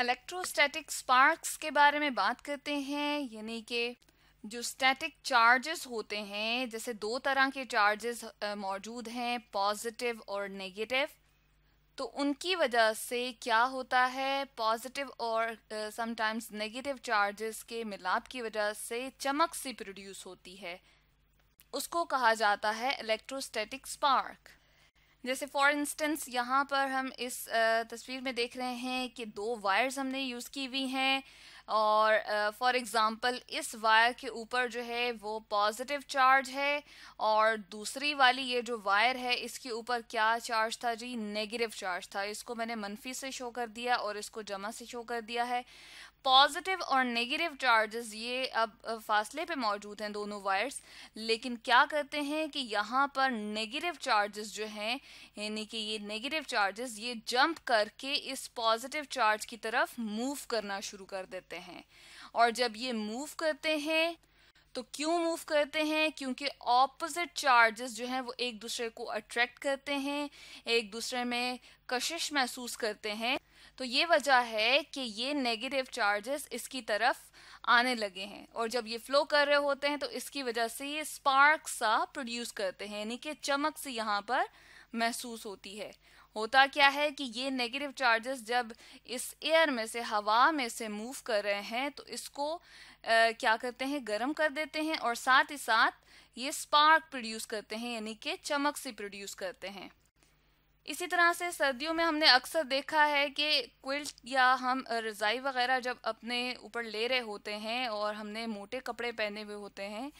electrostatic sparks के बारे में बात करते हैं यानी कि जो स्टैटिक चार्जेस होते हैं जैसे दो तरह के चार्जेस मौजूद हैं पॉजिटिव और नेगेटिव तो उनकी वजह से क्या होता है पॉजिटिव और समटाइम्स नेगेटिव चार्जेस के मिलाप की वजह से चमक सी प्रोड्यूस होती है उसको कहा जाता है इलेक्ट्रोस्टैटिक स्पार्क जैसे फॉर इंस्टेंस यहाँ पर हम इस तस्वीर में देख रहे हैं कि दो वायर्स हमने यूज़ की हुई हैं और फॉर एग्ज़ाम्पल इस वायर के ऊपर जो है वो पॉजिटिव चार्ज है और दूसरी वाली ये जो वायर है इसके ऊपर क्या चार्ज था जी नेगेटिव चार्ज था इसको मैंने मनफी से शो कर दिया और इसको जमा से शो कर दिया है पॉजिटिव और नेगेटिव चार्जेस ये अब फासले पे मौजूद हैं दोनों वायर्स लेकिन क्या करते हैं कि यहाँ पर नेगेटिव चार्जेस जो हैं यानी कि ये नेगेटिव चार्जेस ये जंप करके इस पॉजिटिव चार्ज की तरफ मूव करना शुरू कर देते हैं करते हैं और जब ये मूव करते हैं तो क्यों मूव करते हैं क्योंकि ऑपोजिट चार्जेस जो हैं वो एक दूसरे को अट्रैक्ट करते हैं एक दूसरे में कशिश महसूस करते हैं तो ये वजह है कि ये नेगेटिव चार्जेस इसकी तरफ आने लगे हैं और जब ये फ्लो कर रहे होते हैं तो इसकी वजह से ये स्पार्क सा प्रोड्यूस करते हैं यानी कि चमक सी यहाँ पर महसूस होती है होता क्या है कि ये नेगेटिव चार्जेस जब इस एयर में से हवा में से मूव कर रहे हैं तो इसको आ, क्या करते हैं गर्म कर देते हैं और साथ ही साथ ये स्पार्क प्रोड्यूस करते हैं यानी कि चमक से प्रोड्यूस करते हैं इसी तरह से सर्दियों में हमने अक्सर देखा है कि क्विल्ट या हम रज़ाई वगैरह जब अपने ऊपर ले रहे होते हैं और हमने मोटे कपड़े पहने हुए होते हैं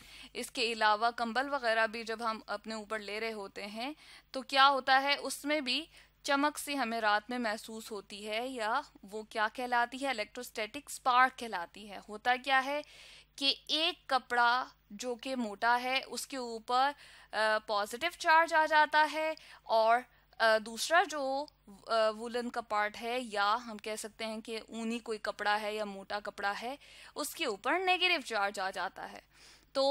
इसके अलावा कंबल वगैरह भी जब हम अपने ऊपर ले रहे होते हैं तो क्या होता है उसमें भी चमक सी हमें रात में महसूस होती है या वो क्या कहलाती है इलेक्ट्रोस्टैटिक स्पार्क कहलाती है होता क्या है कि एक कपड़ा जो कि मोटा है उसके ऊपर पॉजिटिव चार्ज आ जाता है और दूसरा जो वुलन का पार्ट है या हम कह सकते हैं कि ऊनी कोई कपड़ा है या मोटा कपड़ा है उसके ऊपर नेगेटिव चार्ज आ जाता है तो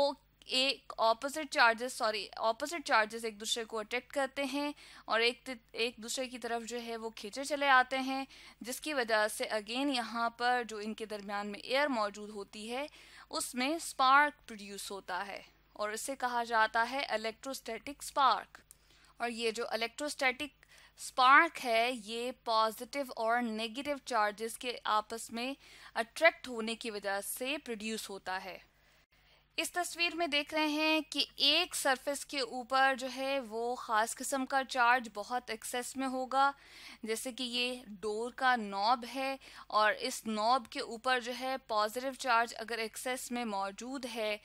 एक opposite charges sorry opposite charges एक दूसरे को अट्रैक्ट करते हैं और एक एक दूसरे की तरफ जो है वो खींचे चले आते हैं जिसकी वजह से अगेन यहाँ पर जो इनके दरमियान में एयर मौजूद होती है उसमें स्पार्क प्रोड्यूस होता है और इसे कहा जाता है इलेक्ट्रोस्टैटिक स्पार्क और ये जो इलेक्ट्रोस्टैटिक स्पार्क है ये पॉजिटिव और नेगेटिव चार्जेस के आपस में अट्रैक्ट होने की वजह से प्रोड्यूस होता है इस तस्वीर में देख रहे हैं कि एक सरफेस के ऊपर जो है वो ख़ास किस्म का चार्ज बहुत एक्सेस में होगा जैसे कि ये डोर का नॉब है और इस नॉब के ऊपर जो है पॉजिटिव चार्ज अगर एक्सेस में मौजूद है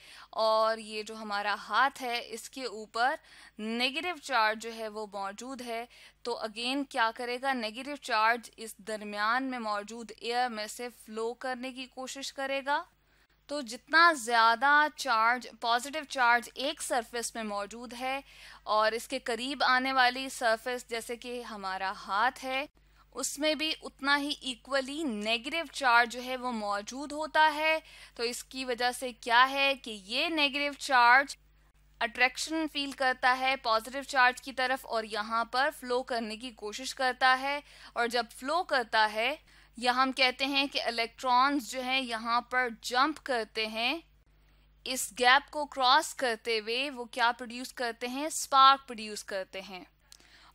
और ये जो हमारा हाथ है इसके ऊपर नेगेटिव चार्ज जो है वो मौजूद है तो अगेन क्या करेगा नेगेटिव चार्ज इस दरमियान में मौजूद एयर में से फ्लो करने की कोशिश करेगा तो जितना ज़्यादा चार्ज पॉजिटिव चार्ज एक सरफेस में मौजूद है और इसके करीब आने वाली सरफेस जैसे कि हमारा हाथ है उसमें भी उतना ही इक्वली नेगेटिव चार्ज जो है वो मौजूद होता है तो इसकी वजह से क्या है कि ये नेगेटिव चार्ज अट्रैक्शन फील करता है पॉजिटिव चार्ज की तरफ और यहाँ पर फ्लो करने की कोशिश करता है और जब फ्लो करता है या हम कहते हैं कि इलेक्ट्रॉन्स जो हैं यहाँ पर जंप करते हैं इस गैप को क्रॉस करते हुए वो क्या प्रोड्यूस करते हैं स्पार्क प्रोड्यूस करते हैं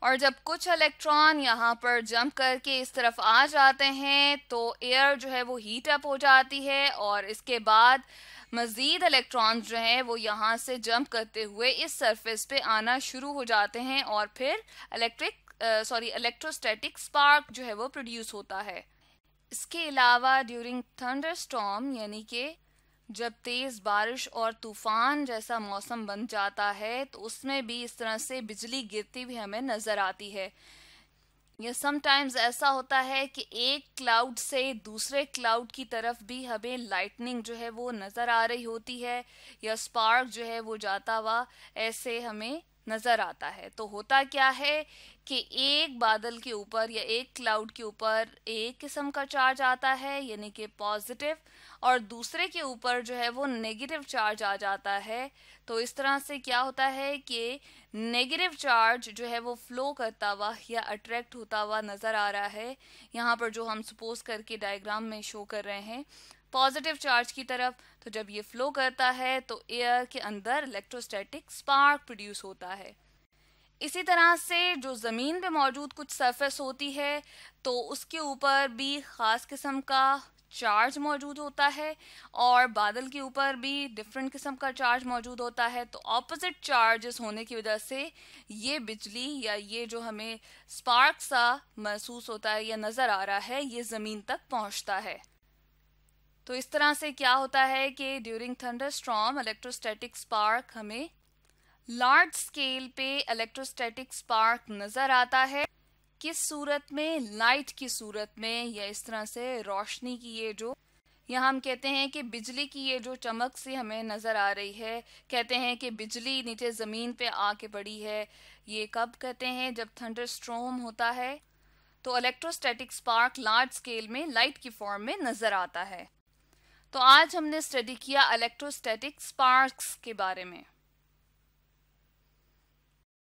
और जब कुछ इलेक्ट्रॉन यहाँ पर जंप करके इस तरफ आ जाते हैं तो एयर जो है वो हीट अप हो जाती है और इसके बाद मज़ीद इलेक्ट्रॉन्स जो हैं वो यहाँ से जंप करते हुए इस सरफेस पे आना शुरू हो जाते हैं और फिर इलेक्ट्रिक सॉरी इलेक्ट्रोस्टैटिक स्पार्क जो है वो प्रोड्यूस होता है इसके अलावा ड्यूरिंग थंडर स्टॉम यानी कि जब तेज़ बारिश और तूफ़ान जैसा मौसम बन जाता है तो उसमें भी इस तरह से बिजली गिरती हुई हमें नज़र आती है या समटाइम्स ऐसा होता है कि एक क्लाउड से दूसरे क्लाउड की तरफ भी हमें लाइटनिंग जो है वो नज़र आ रही होती है या स्पार्क जो है वो जाता हुआ ऐसे हमें नज़र आता है तो होता क्या है कि एक बादल के ऊपर या एक क्लाउड के ऊपर एक किस्म का चार्ज आता है यानी कि पॉजिटिव और दूसरे के ऊपर जो है वो नेगेटिव चार्ज आ जाता है तो इस तरह से क्या होता है कि नेगेटिव चार्ज जो है वो फ्लो करता हुआ या अट्रैक्ट होता हुआ नज़र आ रहा है यहाँ पर जो हम सपोज करके डायग्राम में शो कर रहे हैं पॉजिटिव चार्ज की तरफ तो जब ये फ्लो करता है तो एयर के अंदर इलेक्ट्रोस्टैटिक स्पार्क प्रोड्यूस होता है इसी तरह से जो ज़मीन पे मौजूद कुछ सरफेस होती है तो उसके ऊपर भी ख़ास किस्म का चार्ज मौजूद होता है और बादल के ऊपर भी डिफरेंट किस्म का चार्ज मौजूद होता है तो ऑपोजिट चार्जेस होने की वजह से ये बिजली या ये जो हमें स्पार्क सा महसूस होता है या नज़र आ रहा है ये ज़मीन तक पहुंचता है तो इस तरह से क्या होता है कि during thunderstorm electrostatic spark हमें लार्ज स्केल पे इलेक्ट्रोस्टैटिक स्पार्क नज़र आता है किस सूरत में लाइट की सूरत में या इस तरह से रोशनी की ये जो या हम कहते हैं कि बिजली की ये जो चमक सी हमें नज़र आ रही है कहते हैं कि बिजली नीचे ज़मीन पे आके पड़ी है ये कब कहते हैं जब थंडर स्ट्रोम होता है तो इलेक्ट्रोस्टैटिक स्पार्क लार्ज स्केल में लाइट की फॉर्म में नज़र आता है तो आज हमने स्टडी किया इलेक्ट्रोस्टैटिक स्पार्क्स के बारे में